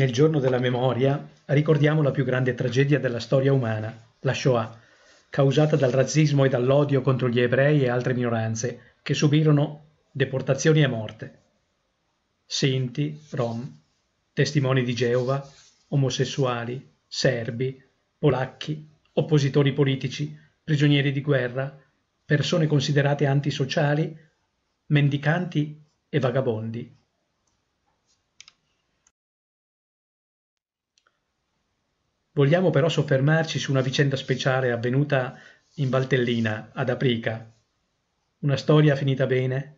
Nel giorno della memoria ricordiamo la più grande tragedia della storia umana, la Shoah, causata dal razzismo e dall'odio contro gli ebrei e altre minoranze, che subirono deportazioni e morte. Sinti, Rom, testimoni di Geova, omosessuali, serbi, polacchi, oppositori politici, prigionieri di guerra, persone considerate antisociali, mendicanti e vagabondi Vogliamo però soffermarci su una vicenda speciale avvenuta in Valtellina, ad Aprica. Una storia finita bene,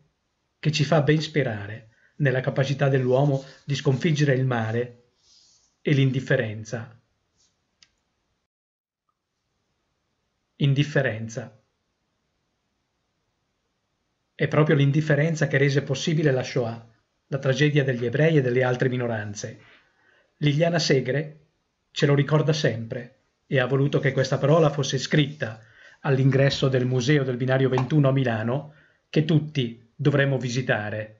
che ci fa ben sperare nella capacità dell'uomo di sconfiggere il male e l'indifferenza. Indifferenza. È proprio l'indifferenza che rese possibile la Shoah, la tragedia degli ebrei e delle altre minoranze. Liliana Segre, ce lo ricorda sempre e ha voluto che questa parola fosse scritta all'ingresso del Museo del Binario 21 a Milano che tutti dovremmo visitare.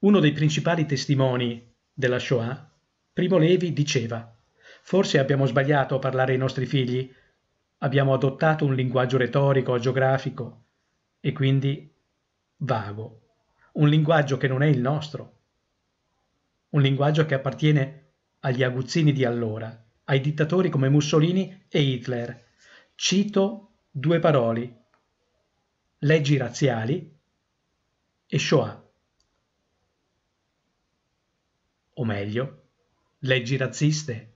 Uno dei principali testimoni della Shoah, Primo Levi, diceva Forse abbiamo sbagliato a parlare ai nostri figli, abbiamo adottato un linguaggio retorico, geografico e quindi vago, un linguaggio che non è il nostro un linguaggio che appartiene agli aguzzini di allora, ai dittatori come Mussolini e Hitler. Cito due parole, leggi razziali e Shoah. O meglio, leggi razziste,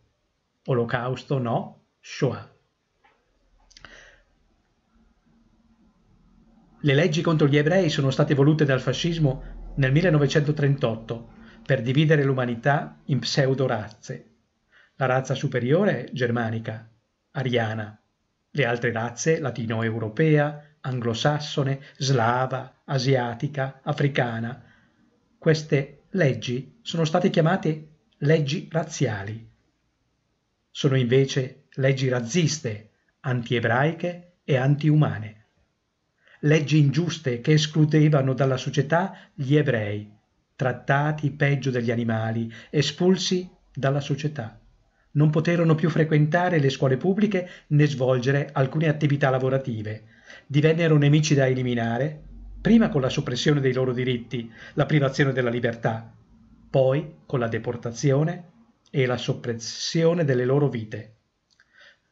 olocausto no, Shoah. Le leggi contro gli ebrei sono state volute dal fascismo nel 1938 per dividere l'umanità in pseudorazze. La razza superiore germanica, ariana, le altre razze latino-europea, anglosassone, slava, asiatica, africana. Queste leggi sono state chiamate leggi razziali. Sono invece leggi razziste, anti-ebraiche e antiumane. Leggi ingiuste che escludevano dalla società gli ebrei trattati peggio degli animali, espulsi dalla società. Non poterono più frequentare le scuole pubbliche né svolgere alcune attività lavorative. Divennero nemici da eliminare, prima con la soppressione dei loro diritti, la privazione della libertà, poi con la deportazione e la soppressione delle loro vite.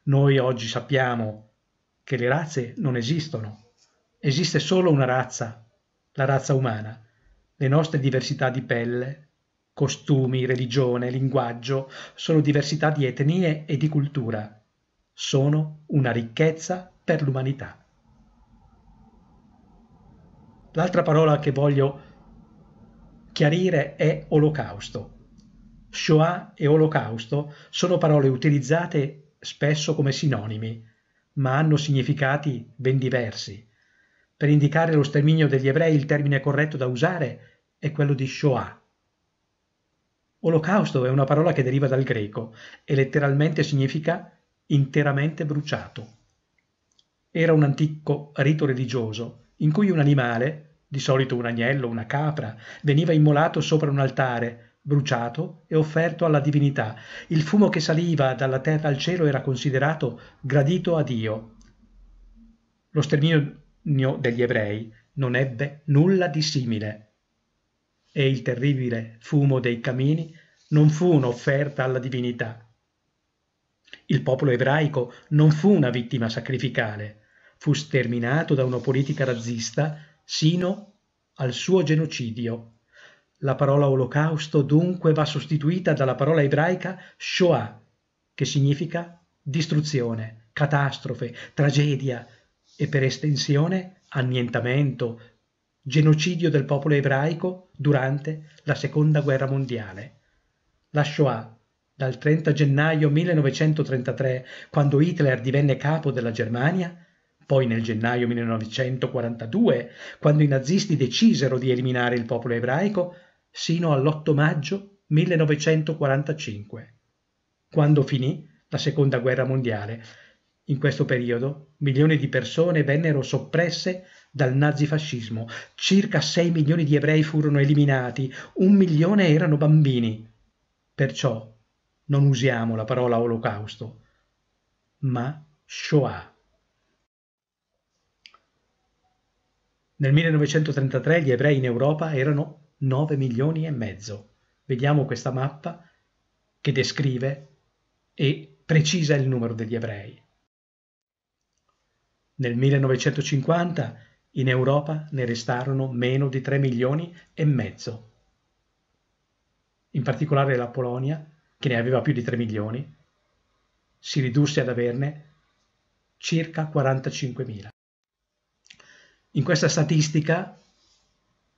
Noi oggi sappiamo che le razze non esistono, esiste solo una razza, la razza umana, le nostre diversità di pelle, costumi, religione, linguaggio sono diversità di etnie e di cultura. Sono una ricchezza per l'umanità. L'altra parola che voglio chiarire è olocausto. Shoah e olocausto sono parole utilizzate spesso come sinonimi, ma hanno significati ben diversi. Per indicare lo sterminio degli ebrei il termine corretto da usare è è quello di Shoah. Olocausto è una parola che deriva dal greco e letteralmente significa interamente bruciato. Era un antico rito religioso in cui un animale, di solito un agnello, una capra, veniva immolato sopra un altare, bruciato e offerto alla divinità. Il fumo che saliva dalla terra al cielo era considerato gradito a Dio. Lo sterminio degli ebrei non ebbe nulla di simile e il terribile fumo dei camini non fu un'offerta alla divinità. Il popolo ebraico non fu una vittima sacrificale, fu sterminato da una politica razzista sino al suo genocidio. La parola olocausto dunque va sostituita dalla parola ebraica Shoah, che significa distruzione, catastrofe, tragedia e per estensione annientamento, genocidio del popolo ebraico durante la Seconda Guerra Mondiale. La Shoah, dal 30 gennaio 1933, quando Hitler divenne capo della Germania, poi nel gennaio 1942, quando i nazisti decisero di eliminare il popolo ebraico, sino all'8 maggio 1945, quando finì la Seconda Guerra Mondiale. In questo periodo milioni di persone vennero soppresse dal nazifascismo, circa 6 milioni di ebrei furono eliminati, un milione erano bambini. Perciò non usiamo la parola olocausto, ma Shoah. Nel 1933 gli ebrei in Europa erano 9 milioni e mezzo. Vediamo questa mappa che descrive e precisa il numero degli ebrei. Nel 1950 in Europa ne restarono meno di 3 milioni e mezzo. In particolare la Polonia, che ne aveva più di 3 milioni, si ridusse ad averne circa 45.000. In questa statistica,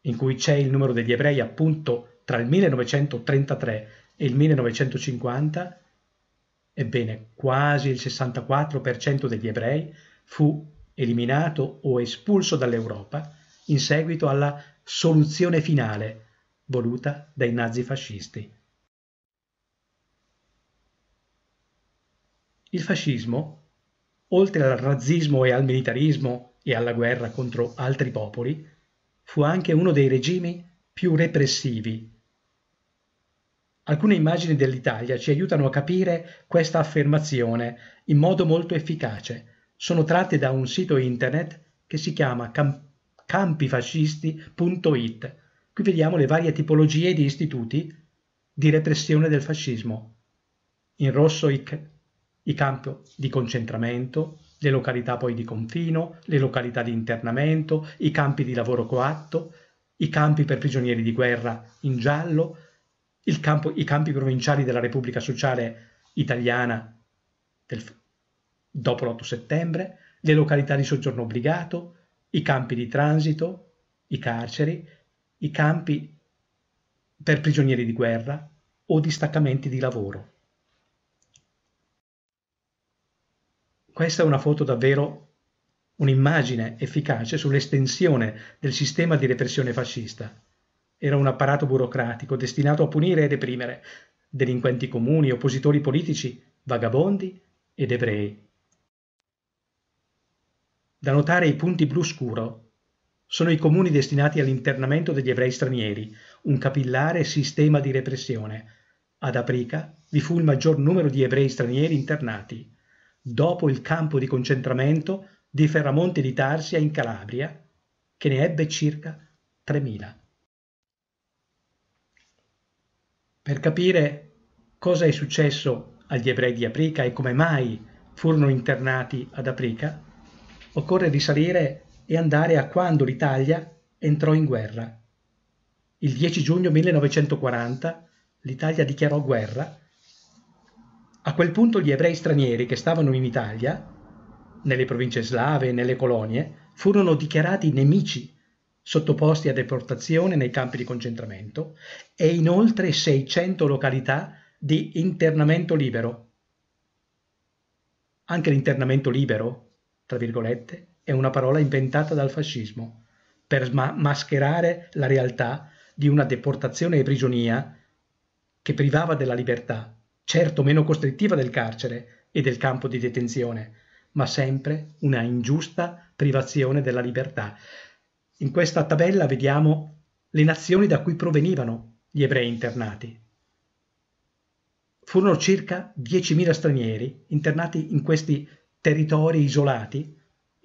in cui c'è il numero degli ebrei appunto tra il 1933 e il 1950, ebbene quasi il 64% degli ebrei fu eliminato o espulso dall'Europa in seguito alla soluzione finale voluta dai nazifascisti. Il fascismo, oltre al razzismo e al militarismo e alla guerra contro altri popoli, fu anche uno dei regimi più repressivi. Alcune immagini dell'Italia ci aiutano a capire questa affermazione in modo molto efficace sono tratte da un sito internet che si chiama campifascisti.it. Qui vediamo le varie tipologie di istituti di repressione del fascismo. In rosso i, i campi di concentramento, le località poi di confino, le località di internamento, i campi di lavoro coatto, i campi per prigionieri di guerra in giallo, campo, i campi provinciali della Repubblica Sociale Italiana del, fascismo dopo l'8 settembre, le località di soggiorno obbligato, i campi di transito, i carceri, i campi per prigionieri di guerra o distaccamenti di lavoro. Questa è una foto davvero un'immagine efficace sull'estensione del sistema di repressione fascista. Era un apparato burocratico destinato a punire e reprimere delinquenti comuni, oppositori politici, vagabondi ed ebrei. Da notare i punti blu scuro. Sono i comuni destinati all'internamento degli ebrei stranieri, un capillare sistema di repressione. Ad Aprica vi fu il maggior numero di ebrei stranieri internati. Dopo il campo di concentramento di Ferramonte di Tarsia in Calabria, che ne ebbe circa 3.000. Per capire cosa è successo agli ebrei di Aprica e come mai furono internati ad Aprica, Occorre risalire e andare a quando l'Italia entrò in guerra. Il 10 giugno 1940 l'Italia dichiarò guerra. A quel punto gli ebrei stranieri che stavano in Italia, nelle province slave e nelle colonie, furono dichiarati nemici, sottoposti a deportazione nei campi di concentramento e in oltre 600 località di internamento libero. Anche l'internamento libero tra virgolette, è una parola inventata dal fascismo per ma- mascherare la realtà di una deportazione e prigionia che privava della libertà, certo meno costrittiva del carcere e del campo di detenzione, ma sempre una ingiusta privazione della libertà. In questa tabella vediamo le nazioni da cui provenivano gli ebrei internati. Furono circa 10.000 stranieri internati in questi territori isolati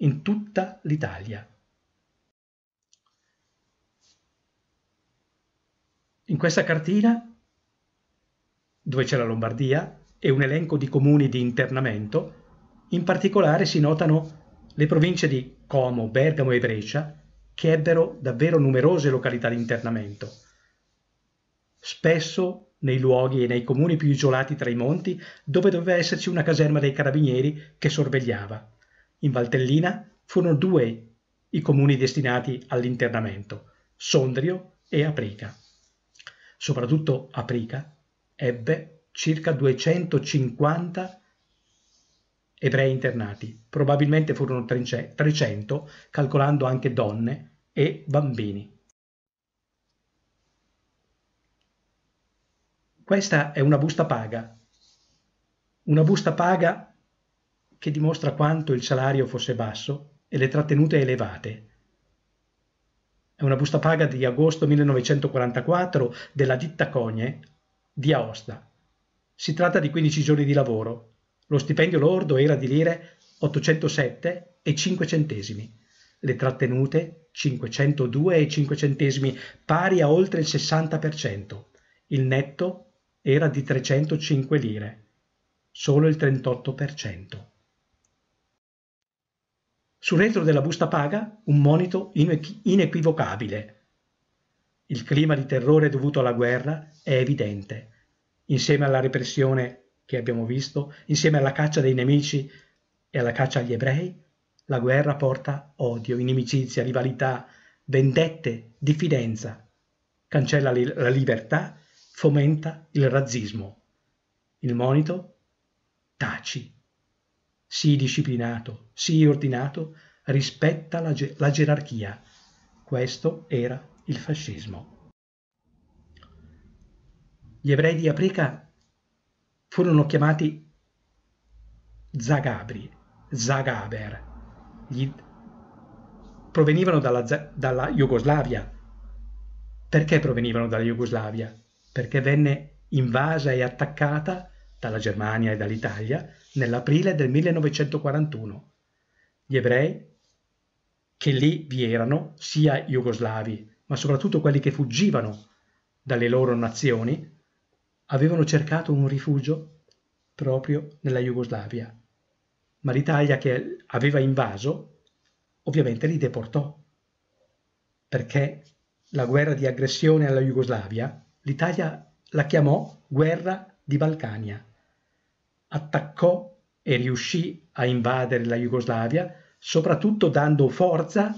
in tutta l'Italia. In questa cartina, dove c'è la Lombardia e un elenco di comuni di internamento, in particolare si notano le province di Como, Bergamo e Brescia, che ebbero davvero numerose località di internamento, spesso nei luoghi e nei comuni più isolati tra i monti, dove doveva esserci una caserma dei carabinieri che sorvegliava. In Valtellina furono due i comuni destinati all'internamento, Sondrio e Aprica. Soprattutto Aprica ebbe circa 250 ebrei internati, probabilmente furono 300, calcolando anche donne e bambini. Questa è una busta paga, una busta paga che dimostra quanto il salario fosse basso e le trattenute elevate. È una busta paga di agosto 1944 della ditta Cogne di Aosta. Si tratta di 15 giorni di lavoro. Lo stipendio lordo era di lire 807 e 5 centesimi. Le trattenute 502 e 5 centesimi, pari a oltre il 60%. Il netto era di 305 lire, solo il 38%. Sul retro della busta paga un monito inequivocabile. Il clima di terrore dovuto alla guerra è evidente. Insieme alla repressione che abbiamo visto, insieme alla caccia dei nemici e alla caccia agli ebrei, la guerra porta odio, inimicizia, rivalità, vendette, diffidenza, cancella la libertà fomenta il razzismo. Il monito? Taci. Sii disciplinato, sii ordinato, rispetta la, ge- la gerarchia. Questo era il fascismo. Gli ebrei di Aprica furono chiamati Zagabri, Zagaber. Gli provenivano dalla, dalla Jugoslavia. Perché provenivano dalla Jugoslavia? perché venne invasa e attaccata dalla Germania e dall'Italia nell'aprile del 1941. Gli ebrei che lì vi erano, sia jugoslavi, ma soprattutto quelli che fuggivano dalle loro nazioni, avevano cercato un rifugio proprio nella Jugoslavia. Ma l'Italia che aveva invaso, ovviamente li deportò, perché la guerra di aggressione alla Jugoslavia l'Italia la chiamò guerra di Balcania. Attaccò e riuscì a invadere la Jugoslavia, soprattutto dando forza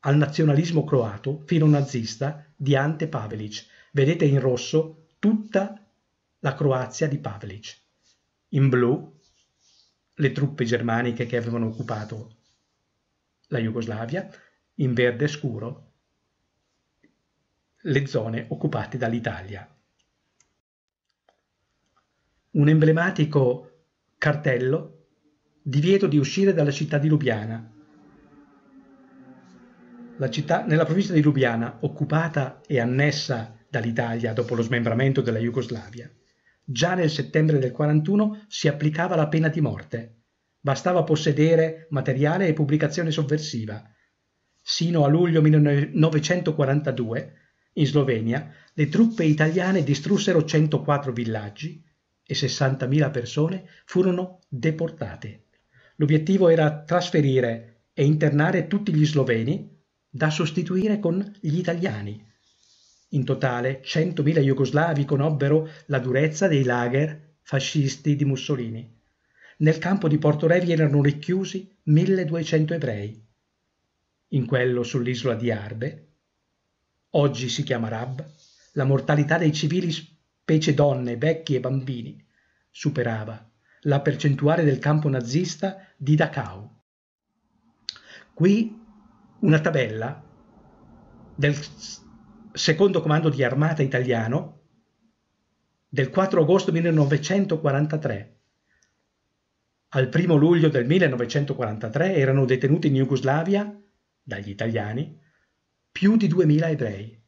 al nazionalismo croato fino nazista di Ante Pavelic. Vedete in rosso tutta la Croazia di Pavelic. In blu le truppe germaniche che avevano occupato la Jugoslavia, in verde scuro le zone occupate dall'Italia. Un emblematico cartello divieto di uscire dalla città di Lubiana. Città, nella provincia di Lubiana, occupata e annessa dall'Italia dopo lo smembramento della Jugoslavia, già nel settembre del 41 si applicava la pena di morte. Bastava possedere materiale e pubblicazione sovversiva. Sino a luglio 1942 in Slovenia le truppe italiane distrussero 104 villaggi e 60.000 persone furono deportate. L'obiettivo era trasferire e internare tutti gli sloveni da sostituire con gli italiani. In totale 100.000 jugoslavi conobbero la durezza dei lager fascisti di Mussolini. Nel campo di Porto Revi erano richiusi 1200 ebrei. In quello sull'isola di Arbe oggi si chiama Rab, la mortalità dei civili, specie donne, vecchi e bambini, superava la percentuale del campo nazista di Dachau. Qui una tabella del secondo comando di armata italiano del 4 agosto 1943 al 1 luglio del 1943 erano detenuti in Jugoslavia dagli italiani più di 2.000 ebrei,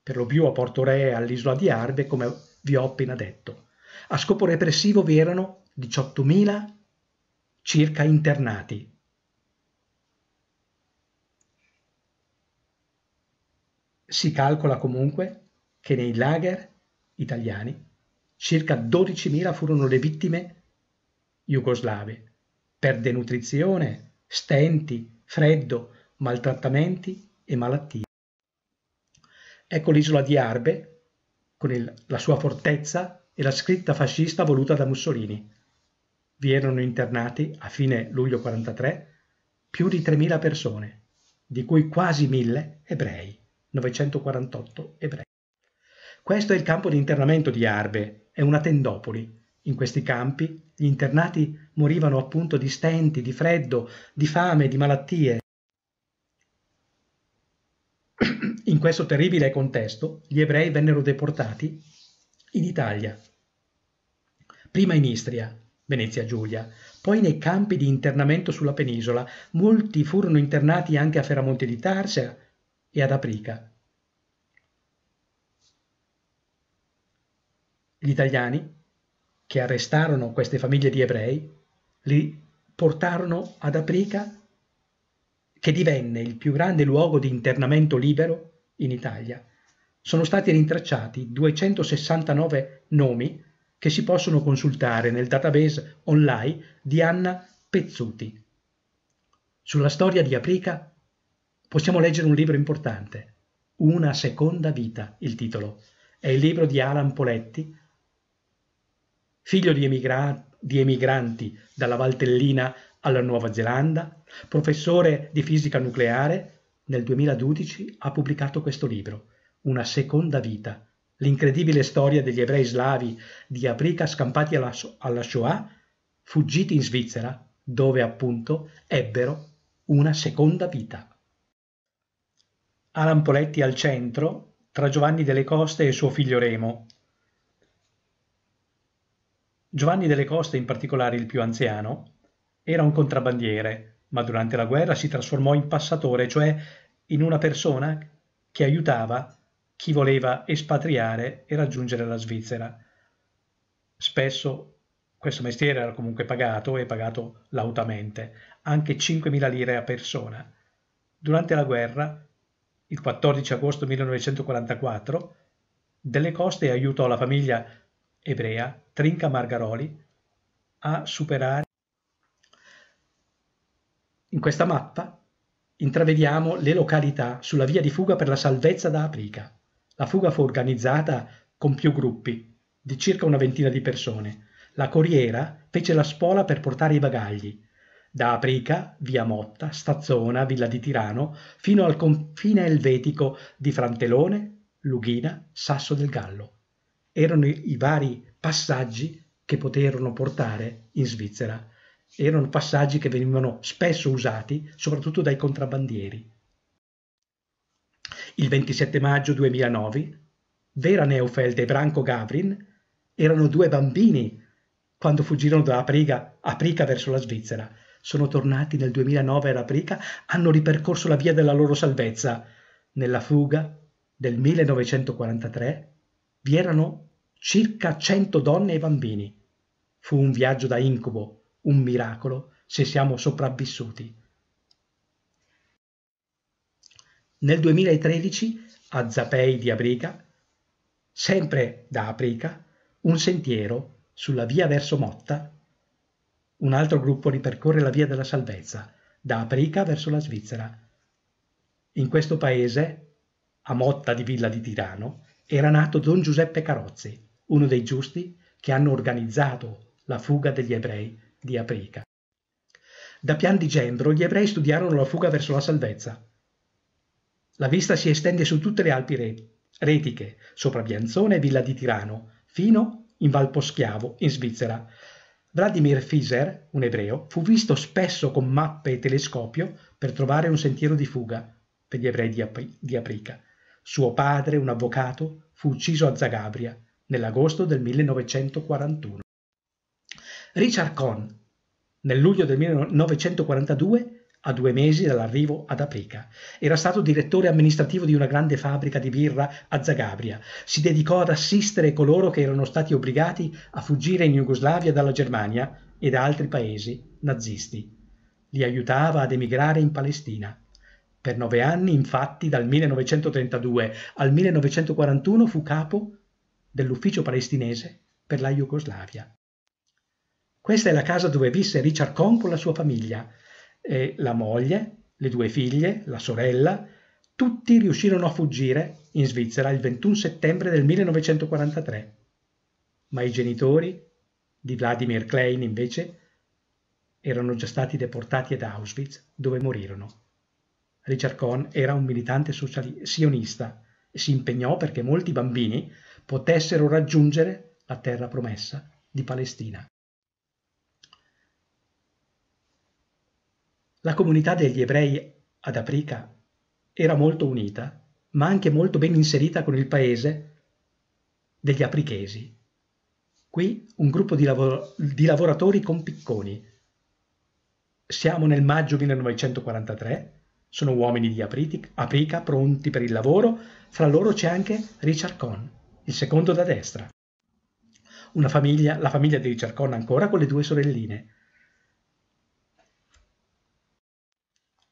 per lo più a Porto Re e all'isola di Arbe, come vi ho appena detto. A scopo repressivo vi erano 18.000 circa internati. Si calcola comunque che nei lager italiani circa 12.000 furono le vittime jugoslave per denutrizione, stenti, freddo, maltrattamenti e malattie. Ecco l'isola di Arbe, con il, la sua fortezza e la scritta fascista voluta da Mussolini. Vi erano internati, a fine luglio 43, più di 3.000 persone, di cui quasi 1.000 ebrei, 948 ebrei. Questo è il campo di internamento di Arbe, è una tendopoli. In questi campi gli internati morivano appunto di stenti, di freddo, di fame, di malattie. In questo terribile contesto gli ebrei vennero deportati in Italia, prima in Istria, Venezia Giulia, poi nei campi di internamento sulla penisola. Molti furono internati anche a Feramonte di Tarsia e ad Aprica. Gli italiani che arrestarono queste famiglie di ebrei li portarono ad Aprica che divenne il più grande luogo di internamento libero in Italia, sono stati rintracciati 269 nomi che si possono consultare nel database online di Anna Pezzuti. Sulla storia di Aprica possiamo leggere un libro importante, Una seconda vita, il titolo. È il libro di Alan Poletti, figlio di, emigra- di emigranti dalla Valtellina alla Nuova Zelanda, professore di fisica nucleare nel 2012 ha pubblicato questo libro, Una seconda vita, l'incredibile storia degli ebrei slavi di Abrica scampati alla, alla Shoah, fuggiti in Svizzera, dove appunto ebbero una seconda vita. Alan Poletti al centro, tra Giovanni delle Coste e suo figlio Remo. Giovanni delle Coste, in particolare il più anziano, era un contrabbandiere ma durante la guerra si trasformò in passatore, cioè in una persona che aiutava chi voleva espatriare e raggiungere la Svizzera. Spesso questo mestiere era comunque pagato e pagato lautamente, anche 5.000 lire a persona. Durante la guerra, il 14 agosto 1944, delle Coste aiutò la famiglia ebrea Trinca Margaroli a superare in questa mappa intravediamo le località sulla via di fuga per la salvezza da Aprica. La fuga fu organizzata con più gruppi, di circa una ventina di persone. La corriera fece la spola per portare i bagagli. Da Aprica, via Motta, Stazzona, Villa di Tirano, fino al confine elvetico di Frantelone, Lughina, Sasso del Gallo. Erano i vari passaggi che poterono portare in Svizzera erano passaggi che venivano spesso usati soprattutto dai contrabbandieri. Il 27 maggio 2009 Vera Neufeld e Branko Gavrin erano due bambini quando fuggirono da Aprica, Aprica verso la Svizzera. Sono tornati nel 2009 ad Aprica, hanno ripercorso la via della loro salvezza. Nella fuga del 1943 vi erano circa 100 donne e bambini. Fu un viaggio da incubo un miracolo se siamo sopravvissuti. Nel 2013 a Zapei di Abrica, sempre da Abrica, un sentiero sulla via verso Motta. Un altro gruppo ripercorre la via della salvezza, da Aprica verso la Svizzera. In questo paese, a Motta di Villa di Tirano, era nato Don Giuseppe Carozzi, uno dei giusti che hanno organizzato la fuga degli ebrei di Aprica. Da Pian di Gembro gli ebrei studiarono la fuga verso la salvezza. La vista si estende su tutte le Alpi Re, Retiche, sopra Bianzone e Villa di Tirano, fino in Valposchiavo, in Svizzera. Vladimir Fiser, un ebreo, fu visto spesso con mappe e telescopio per trovare un sentiero di fuga per gli ebrei di, Apri- di Aprica. Suo padre, un avvocato, fu ucciso a Zagabria nell'agosto del 1941. Richard Cohn, nel luglio del 1942, a due mesi dall'arrivo ad Aprica. Era stato direttore amministrativo di una grande fabbrica di birra a Zagabria. Si dedicò ad assistere coloro che erano stati obbligati a fuggire in Jugoslavia dalla Germania e da altri paesi nazisti. Li aiutava ad emigrare in Palestina. Per nove anni, infatti, dal 1932 al 1941 fu capo dell'ufficio palestinese per la Jugoslavia. Questa è la casa dove visse Richard Cohn con la sua famiglia e la moglie, le due figlie, la sorella, tutti riuscirono a fuggire in Svizzera il 21 settembre del 1943. Ma i genitori di Vladimir Klein invece erano già stati deportati ad Auschwitz dove morirono. Richard Cohn era un militante sociali- sionista e si impegnò perché molti bambini potessero raggiungere la terra promessa di Palestina. La comunità degli ebrei ad Aprica era molto unita, ma anche molto ben inserita con il paese degli aprichesi. Qui un gruppo di, lavoro, di lavoratori con picconi. Siamo nel maggio 1943, sono uomini di Apritic, Aprica pronti per il lavoro, fra loro c'è anche Richard Cohn, il secondo da destra. Famiglia, la famiglia di Richard Cohn ancora con le due sorelline.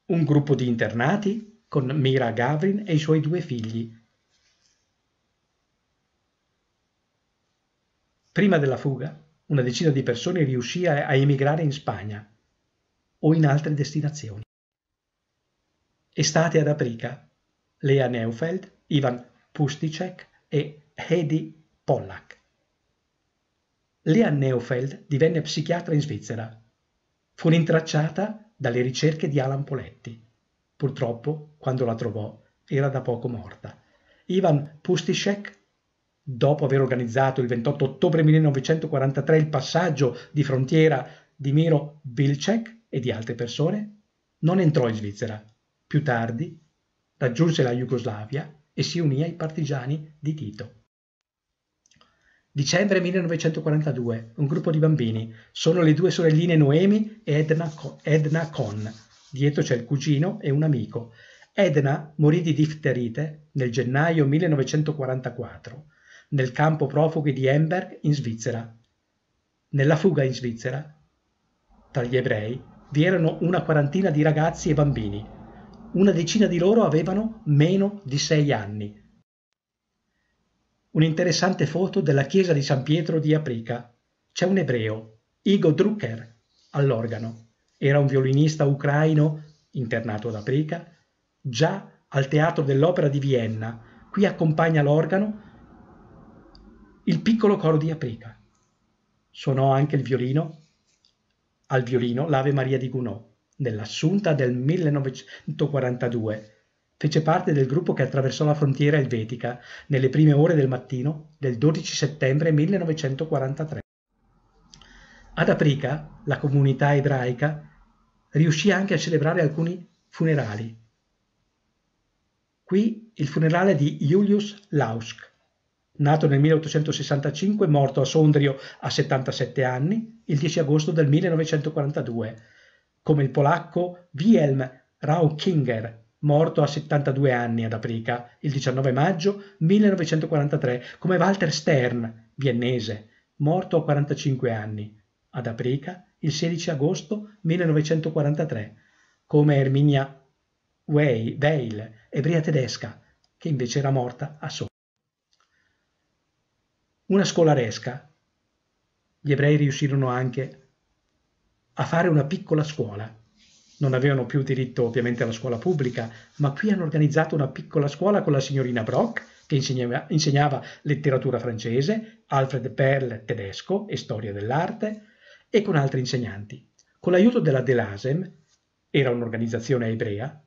un gruppo di internati con Mira Gavrin e i suoi due figli. Prima della fuga, una decina di persone riuscì a emigrare in Spagna o in altre destinazioni. Estate ad Aprica, Lea Neufeld, Ivan Pusticek e Hedy Pollack. Lea Neufeld divenne psichiatra in Svizzera. Fu rintracciata dalle ricerche di Alan Poletti. Purtroppo, quando la trovò, era da poco morta. Ivan Pustisek, dopo aver organizzato il 28 ottobre 1943 il passaggio di frontiera di Miro Vilcek e di altre persone, non entrò in Svizzera. Più tardi raggiunse la Jugoslavia e si unì ai partigiani di Tito. Dicembre 1942, un gruppo di bambini. Sono le due sorelline Noemi e Edna, Co- Edna Con. Dietro c'è il cugino e un amico. Edna morì di difterite nel gennaio 1944 nel campo profughi di Emberg in Svizzera. Nella fuga in Svizzera, tra gli ebrei, vi erano una quarantina di ragazzi e bambini. Una decina di loro avevano meno di sei anni un'interessante foto della chiesa di San Pietro di Aprica. C'è un ebreo, Igor Drucker, all'organo. Era un violinista ucraino, internato ad Aprica, già al Teatro dell'Opera di Vienna. Qui accompagna l'organo il piccolo coro di Aprica. Suonò anche il violino, al violino l'Ave Maria di Gounod, nell'assunta del 1942 Fece parte del gruppo che attraversò la frontiera elvetica nelle prime ore del mattino del 12 settembre 1943. Ad Aprica, la comunità ebraica riuscì anche a celebrare alcuni funerali. Qui il funerale di Julius Lausk, nato nel 1865, morto a Sondrio a 77 anni, il 10 agosto del 1942, come il polacco Wilhelm Raukinger, morto a 72 anni ad Aprica il 19 maggio 1943, come Walter Stern, viennese, morto a 45 anni ad Aprica il 16 agosto 1943, come Erminia Weil, Weil ebria tedesca, che invece era morta a Sofia. Una scolaresca. Gli ebrei riuscirono anche a fare una piccola scuola non avevano più diritto ovviamente alla scuola pubblica, ma qui hanno organizzato una piccola scuola con la signorina Brock, che insegnava, insegnava letteratura francese, Alfred Perl tedesco e storia dell'arte, e con altri insegnanti. Con l'aiuto della Delasem, era un'organizzazione ebrea,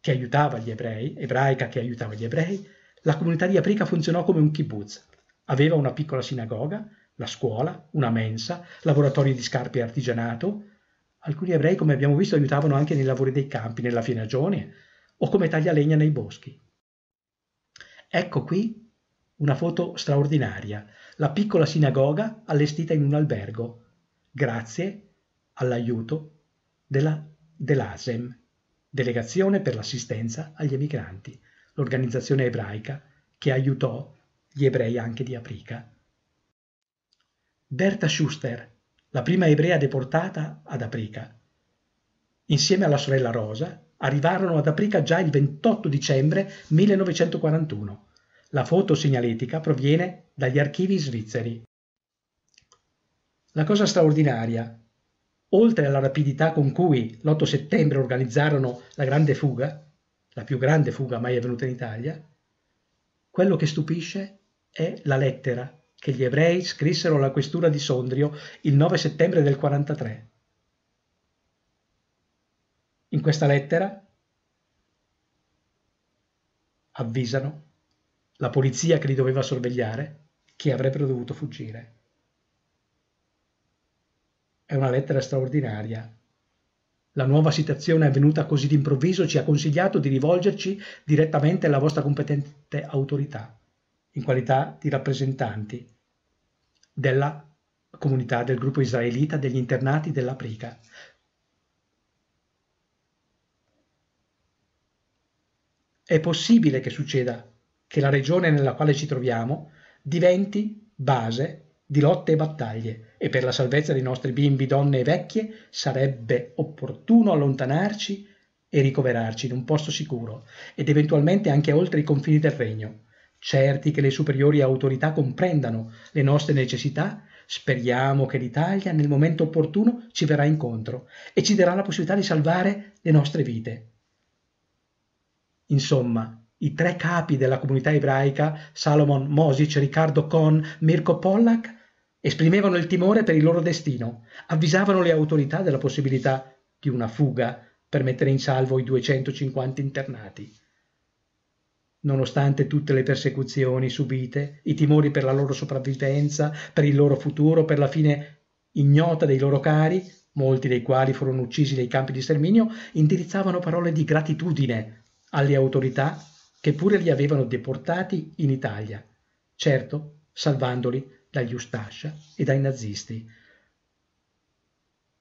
che aiutava gli ebrei, ebraica che aiutava gli ebrei, la comunità di Aprica funzionò come un kibbutz. Aveva una piccola sinagoga, la scuola, una mensa, laboratori di scarpe e artigianato, Alcuni ebrei, come abbiamo visto, aiutavano anche nei lavori dei campi, nella fienagione o come taglialegna nei boschi. Ecco qui una foto straordinaria, la piccola sinagoga allestita in un albergo, grazie all'aiuto della, dell'ASEM, Delegazione per l'assistenza agli emigranti, l'organizzazione ebraica che aiutò gli ebrei anche di Aprica. Berta Schuster la prima ebrea deportata ad Aprica. Insieme alla sorella Rosa arrivarono ad Aprica già il 28 dicembre 1941. La foto segnaletica proviene dagli archivi svizzeri. La cosa straordinaria, oltre alla rapidità con cui l'8 settembre organizzarono la grande fuga, la più grande fuga mai avvenuta in Italia, quello che stupisce è la lettera che gli ebrei scrissero alla questura di Sondrio il 9 settembre del 43. In questa lettera avvisano la polizia che li doveva sorvegliare che avrebbero dovuto fuggire. È una lettera straordinaria. La nuova situazione avvenuta così d'improvviso ci ha consigliato di rivolgerci direttamente alla vostra competente autorità in qualità di rappresentanti della comunità del gruppo israelita degli internati dell'Aprica. È possibile che succeda che la regione nella quale ci troviamo diventi base di lotte e battaglie e per la salvezza dei nostri bimbi, donne e vecchie sarebbe opportuno allontanarci e ricoverarci in un posto sicuro ed eventualmente anche oltre i confini del regno Certi che le superiori autorità comprendano le nostre necessità, speriamo che l'Italia nel momento opportuno ci verrà incontro e ci darà la possibilità di salvare le nostre vite. Insomma, i tre capi della comunità ebraica, Salomon Mosic, Riccardo Kohn, Mirko Pollack, esprimevano il timore per il loro destino, avvisavano le autorità della possibilità di una fuga per mettere in salvo i 250 internati nonostante tutte le persecuzioni subite, i timori per la loro sopravvivenza, per il loro futuro, per la fine ignota dei loro cari, molti dei quali furono uccisi nei campi di sterminio, indirizzavano parole di gratitudine alle autorità che pure li avevano deportati in Italia, certo salvandoli dagli Ustascia e dai nazisti.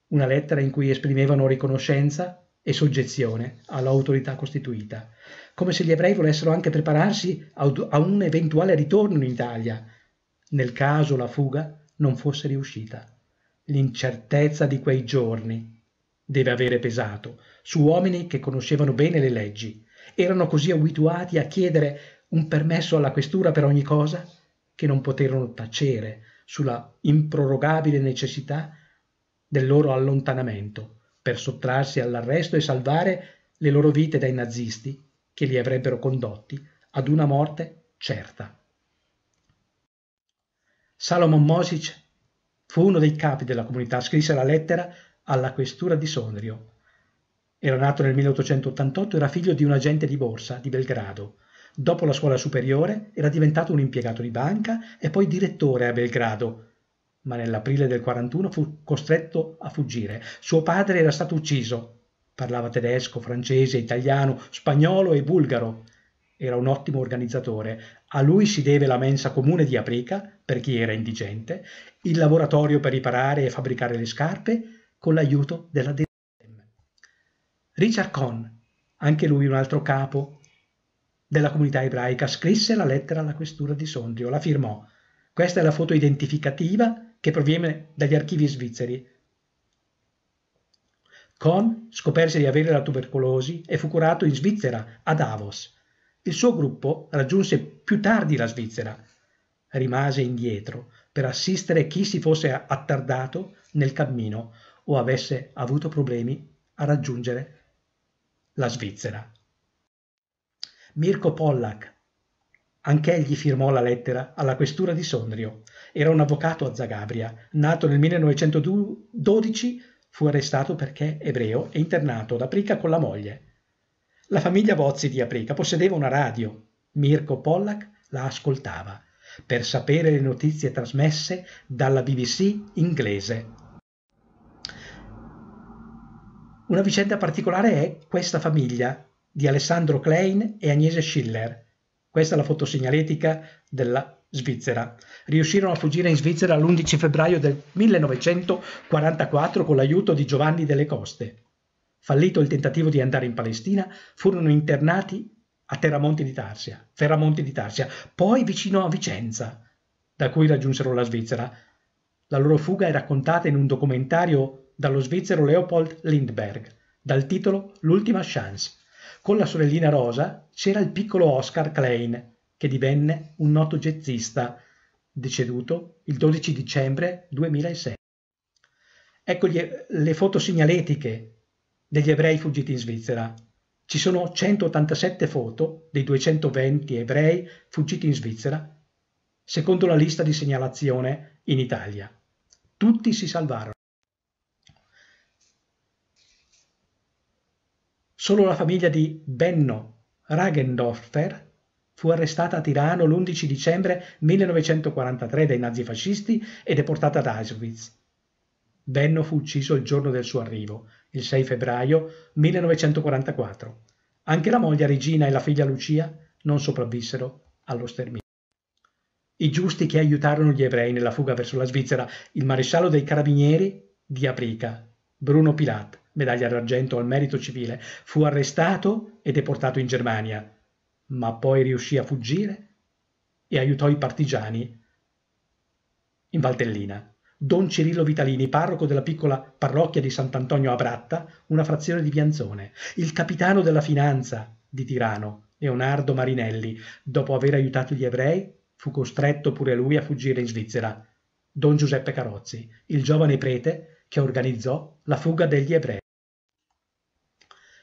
Una lettera in cui esprimevano riconoscenza e soggezione all'autorità costituita come se gli ebrei volessero anche prepararsi a un eventuale ritorno in Italia, nel caso la fuga non fosse riuscita. L'incertezza di quei giorni deve avere pesato su uomini che conoscevano bene le leggi, erano così abituati a chiedere un permesso alla questura per ogni cosa che non poterono tacere sulla improrogabile necessità del loro allontanamento per sottrarsi all'arresto e salvare le loro vite dai nazisti che li avrebbero condotti ad una morte certa. Salomon Mosic fu uno dei capi della comunità, scrisse la lettera alla questura di Sonrio. Era nato nel 1888, era figlio di un agente di borsa di Belgrado. Dopo la scuola superiore era diventato un impiegato di banca e poi direttore a Belgrado, ma nell'aprile del 1941 fu costretto a fuggire. Suo padre era stato ucciso Parlava tedesco, francese, italiano, spagnolo e bulgaro. Era un ottimo organizzatore. A lui si deve la mensa comune di Aprica, per chi era indigente, il laboratorio per riparare e fabbricare le scarpe, con l'aiuto della DSM. Richard Cohn, anche lui un altro capo della comunità ebraica, scrisse la lettera alla questura di Sondrio, la firmò. Questa è la foto identificativa che proviene dagli archivi svizzeri. Cohn scoperse di avere la tubercolosi e fu curato in Svizzera, a Davos. Il suo gruppo raggiunse più tardi la Svizzera. Rimase indietro per assistere chi si fosse attardato nel cammino o avesse avuto problemi a raggiungere la Svizzera. Mirko Pollack, anch'egli firmò la lettera alla questura di Sondrio. Era un avvocato a Zagabria, nato nel 1912 Fu arrestato perché ebreo e internato ad Aprica con la moglie. La famiglia Bozzi di Aprica possedeva una radio. Mirko Pollack la ascoltava per sapere le notizie trasmesse dalla BBC inglese. Una vicenda particolare è questa famiglia di Alessandro Klein e Agnese Schiller. Questa è la fotosignaletica della Svizzera. Riuscirono a fuggire in Svizzera l'11 febbraio del 1944 con l'aiuto di Giovanni delle Coste. Fallito il tentativo di andare in Palestina, furono internati a Terramonti di Tarsia, Ferramonti di Tarsia, poi vicino a Vicenza, da cui raggiunsero la Svizzera. La loro fuga è raccontata in un documentario dallo svizzero Leopold Lindbergh, dal titolo L'ultima chance. Con la sorellina Rosa c'era il piccolo Oscar Klein, che divenne un noto jazzista, deceduto il 12 dicembre 2006. Ecco le foto segnaletiche degli ebrei fuggiti in Svizzera. Ci sono 187 foto dei 220 ebrei fuggiti in Svizzera, secondo la lista di segnalazione in Italia. Tutti si salvarono. Solo la famiglia di Benno Ragendorfer Fu arrestata a Tirano l'11 dicembre 1943 dai nazifascisti e deportata ad Auschwitz. Benno fu ucciso il giorno del suo arrivo, il 6 febbraio 1944. Anche la moglie Regina e la figlia Lucia non sopravvissero allo sterminio. I giusti che aiutarono gli ebrei nella fuga verso la Svizzera, il maresciallo dei carabinieri di Aprica, Bruno Pilat, medaglia d'argento al merito civile, fu arrestato e deportato in Germania ma poi riuscì a fuggire e aiutò i partigiani in Valtellina. Don Cirillo Vitalini, parroco della piccola parrocchia di Sant'Antonio a Bratta, una frazione di Pianzone, il capitano della finanza di Tirano, Leonardo Marinelli, dopo aver aiutato gli ebrei, fu costretto pure lui a fuggire in Svizzera. Don Giuseppe Carozzi, il giovane prete che organizzò la fuga degli ebrei.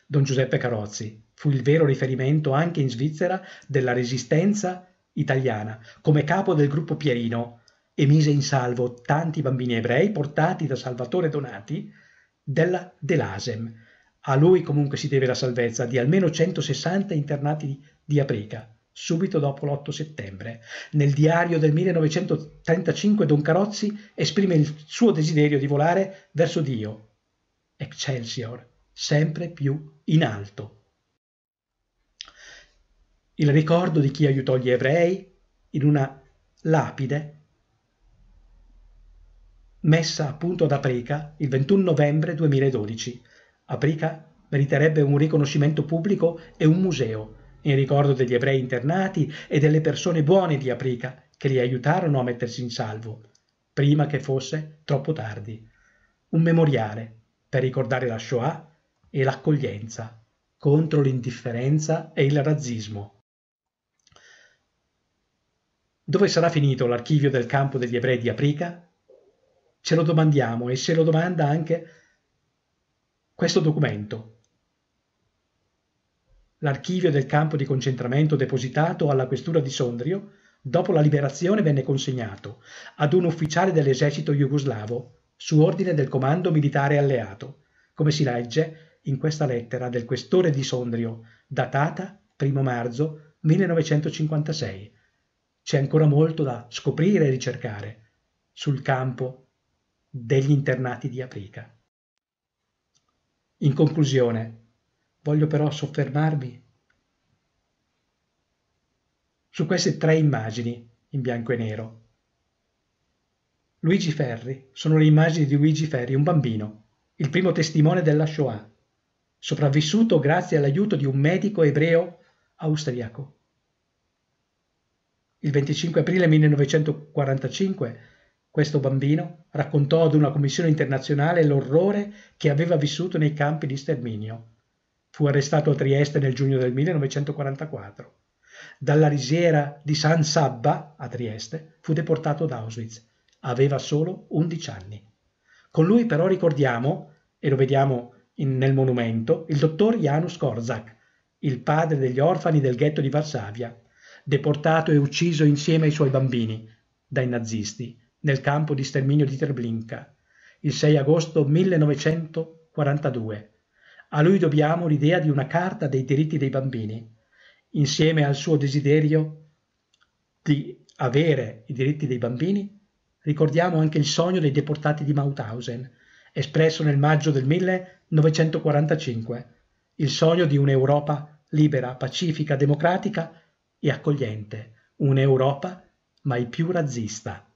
Don Giuseppe Carozzi fu il vero riferimento anche in Svizzera della resistenza italiana come capo del gruppo Pierino e mise in salvo tanti bambini ebrei portati da Salvatore Donati della Delasem. A lui comunque si deve la salvezza di almeno 160 internati di Aprica subito dopo l'8 settembre. Nel diario del 1935 Don Carozzi esprime il suo desiderio di volare verso Dio. Excelsior! sempre più in alto. Il ricordo di chi aiutò gli ebrei in una lapide messa a punto ad Aprica il 21 novembre 2012. Aprica meriterebbe un riconoscimento pubblico e un museo in ricordo degli ebrei internati e delle persone buone di Aprica che li aiutarono a mettersi in salvo, prima che fosse troppo tardi. Un memoriale per ricordare la Shoah e l'accoglienza, contro l'indifferenza e il razzismo. Dove sarà finito l'archivio del campo degli ebrei di Aprica? Ce lo domandiamo e se lo domanda anche questo documento. L'archivio del campo di concentramento depositato alla questura di Sondrio dopo la liberazione venne consegnato ad un ufficiale dell'esercito jugoslavo su ordine del comando militare alleato, come si legge in questa lettera del questore di Sondrio, datata 1 marzo 1956. C'è ancora molto da scoprire e ricercare sul campo degli internati di Aprica. In conclusione, voglio però soffermarmi su queste tre immagini in bianco e nero. Luigi Ferri sono le immagini di Luigi Ferri, un bambino, il primo testimone della Shoah, sopravvissuto grazie all'aiuto di un medico ebreo austriaco. Il 25 aprile 1945 questo bambino raccontò ad una commissione internazionale l'orrore che aveva vissuto nei campi di sterminio. Fu arrestato a Trieste nel giugno del 1944. Dalla risiera di San Sabba a Trieste fu deportato ad Auschwitz. Aveva solo 11 anni. Con lui però ricordiamo, e lo vediamo in, nel monumento il dottor Janusz Korzak, il padre degli orfani del ghetto di Varsavia, deportato e ucciso insieme ai suoi bambini dai nazisti nel campo di sterminio di Treblinka il 6 agosto 1942. A lui dobbiamo l'idea di una carta dei diritti dei bambini, insieme al suo desiderio di avere i diritti dei bambini, ricordiamo anche il sogno dei deportati di Mauthausen, espresso nel maggio del 1945, il sogno di un'Europa libera, pacifica, democratica e accogliente, un'Europa mai più razzista.